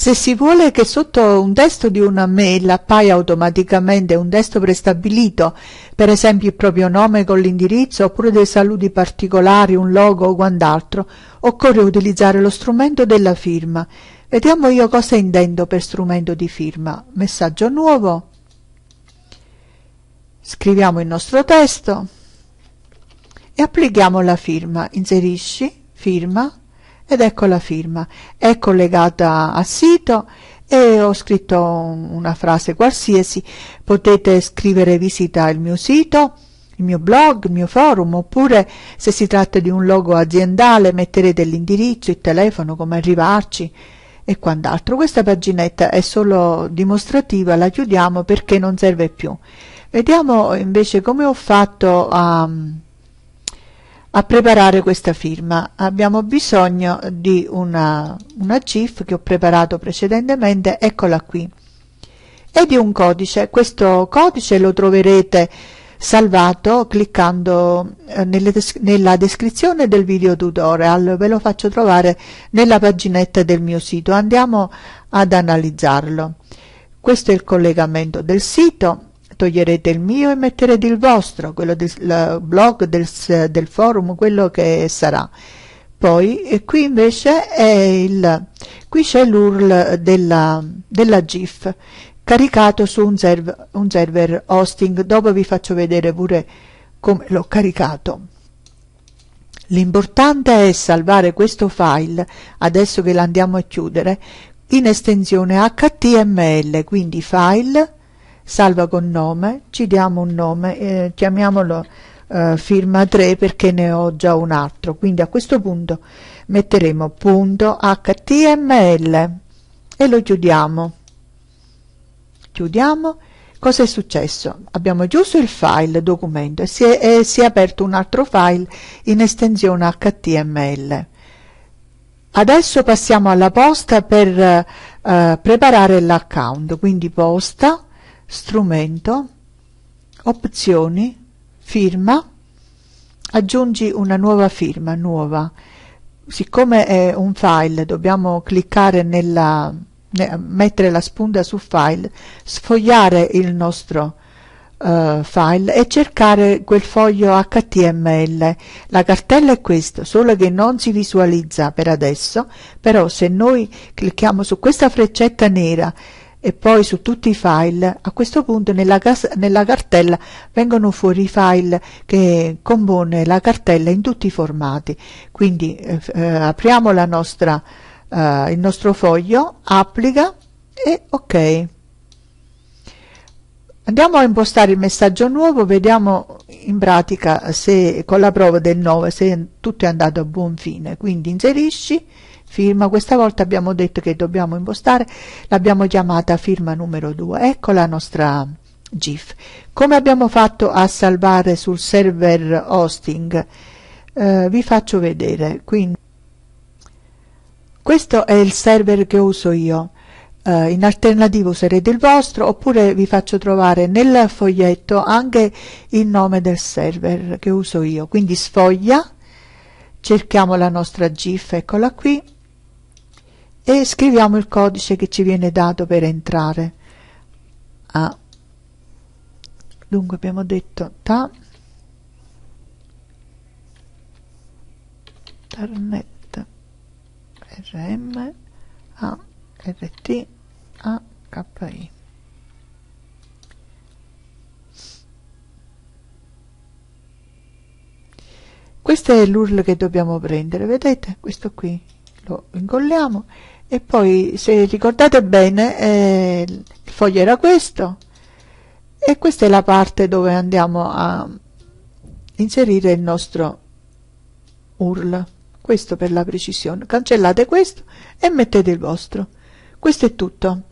se si vuole che sotto un testo di una mail appaia automaticamente un testo prestabilito, per esempio il proprio nome con l'indirizzo oppure dei saluti particolari, un logo o quant'altro, occorre utilizzare lo strumento della firma. Vediamo io cosa intendo per strumento di firma. Messaggio nuovo. Scriviamo il nostro testo e applichiamo la firma. Inserisci, firma, ed ecco la firma. È collegata al sito e ho scritto una frase qualsiasi. Potete scrivere visita al mio sito, il mio blog, il mio forum, oppure se si tratta di un logo aziendale metterete l'indirizzo, il telefono, come arrivarci e quant'altro. Questa paginetta è solo dimostrativa, la chiudiamo perché non serve più. Vediamo invece come ho fatto a... Um, a preparare questa firma. Abbiamo bisogno di una, una GIF che ho preparato precedentemente, eccola qui, e di un codice. Questo codice lo troverete salvato cliccando eh, des nella descrizione del video tutorial, ve lo faccio trovare nella paginetta del mio sito. Andiamo ad analizzarlo. Questo è il collegamento del sito, toglierete il mio e metterete il vostro, quello del blog, del, del forum, quello che sarà. Poi qui invece è il, qui c'è l'URL della, della GIF caricato su un server, un server hosting, dopo vi faccio vedere pure come l'ho caricato. L'importante è salvare questo file, adesso che l'andiamo a chiudere, in estensione HTML, quindi file salva con nome, ci diamo un nome, eh, chiamiamolo eh, firma 3 perché ne ho già un altro, quindi a questo punto metteremo punto .html e lo chiudiamo. Chiudiamo. Cosa è successo? Abbiamo chiuso il file documento e si è, e si è aperto un altro file in estensione HTML. Adesso passiamo alla posta per eh, preparare l'account, quindi posta strumento, opzioni, firma, aggiungi una nuova firma, nuova. Siccome è un file, dobbiamo cliccare nella mettere la spunta su file, sfogliare il nostro uh, file e cercare quel foglio HTML. La cartella è questa, solo che non si visualizza per adesso, però se noi clicchiamo su questa freccetta nera e poi su tutti i file. A questo punto nella, gas- nella cartella vengono fuori i file che compone la cartella in tutti i formati. Quindi eh, eh apriamo la nostra, eh, il nostro foglio, applica e ok. Andiamo a impostare il messaggio nuovo, vediamo in pratica se con la prova del 9 se tutto è andato a buon fine. Quindi inserisci firma. Questa volta abbiamo detto che dobbiamo impostare, l'abbiamo chiamata firma numero 2. Ecco la nostra GIF. Come abbiamo fatto a salvare sul server hosting? Eh, vi faccio vedere. Quindi, questo è il server che uso io. Eh, in alternativa userete il vostro oppure vi faccio trovare nel foglietto anche il nome del server che uso io. Quindi sfoglia, cerchiamo la nostra GIF, eccola qui e scriviamo il codice che ci viene dato per entrare ah. dunque abbiamo detto ta tarnet rm a rt a ki questa è l'url che dobbiamo prendere vedete questo qui lo incolliamo e poi se ricordate bene eh, il foglio era questo e questa è la parte dove andiamo a inserire il nostro URL questo per la precisione cancellate questo e mettete il vostro questo è tutto